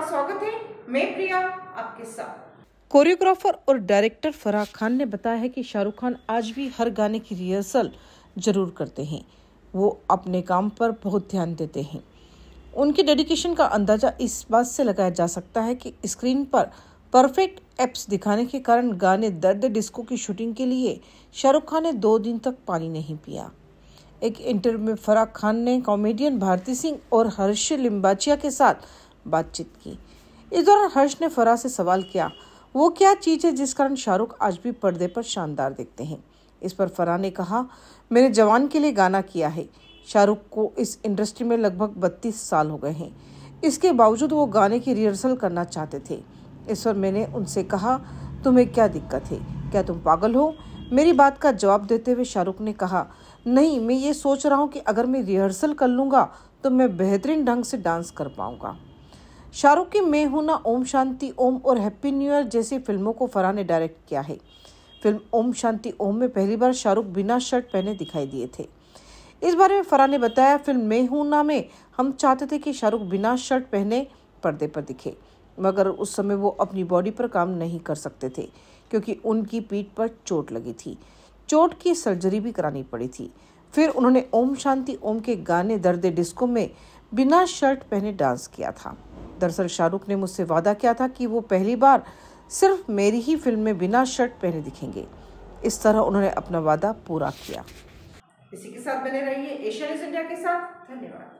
आपका स्वागत है मैं प्रिया आपके साथ कोरियोग्राफर और डायरेक्टर फराह खान ने बताया है कि शाहरुख खान आज भी हर गाने की रिहर्सल जरूर करते हैं वो अपने काम पर बहुत ध्यान देते हैं उनके डेडिकेशन का अंदाजा इस बात से लगाया जा सकता है कि स्क्रीन पर परफेक्ट एप्स दिखाने के कारण गाने दर्द डिस्को की शूटिंग के लिए शाहरुख खान ने दो दिन तक पानी नहीं पिया एक इंटरव्यू में फराह खान ने कॉमेडियन भारती सिंह और हर्ष लिम्बाचिया के साथ बातचीत की इस दौरान हर्ष ने फराह से सवाल किया वो क्या चीज़ है जिस कारण शाहरुख आज भी पर्दे पर शानदार दिखते हैं इस पर फराह ने कहा मैंने जवान के लिए गाना किया है शाहरुख को इस इंडस्ट्री में लगभग बत्तीस साल हो गए हैं इसके बावजूद वो गाने की रिहर्सल करना चाहते थे इस पर मैंने उनसे कहा तुम्हें क्या दिक्कत है क्या तुम पागल हो मेरी बात का जवाब देते हुए शाहरुख ने कहा नहीं मैं ये सोच रहा हूँ कि अगर मैं रिहर्सल कर लूँगा तो मैं बेहतरीन ढंग से डांस कर पाऊँगा शाहरुख की मैं हूं ना ओम शांति ओम और हैप्पी न्यू ईयर जैसी फिल्मों को फराह ने डायरेक्ट किया है फिल्म ओम शांति ओम में पहली बार शाहरुख बिना शर्ट पहने दिखाई दिए थे इस बारे में फराह ने बताया फिल्म मैं हूं ना में हम चाहते थे कि शाहरुख बिना शर्ट पहने पर्दे पर दिखे मगर उस समय वो अपनी बॉडी पर काम नहीं कर सकते थे क्योंकि उनकी पीठ पर चोट लगी थी चोट की सर्जरी भी करानी पड़ी थी फिर उन्होंने ओम शांति ओम के गाने दर्द डिस्को में बिना शर्ट पहने डांस किया था दरअसल शाहरुख ने मुझसे वादा किया था कि वो पहली बार सिर्फ मेरी ही फिल्म में बिना शर्ट पहने दिखेंगे इस तरह उन्होंने अपना वादा पूरा किया इसी के साथ बने रहिए न्यूज इंडिया के साथ धन्यवाद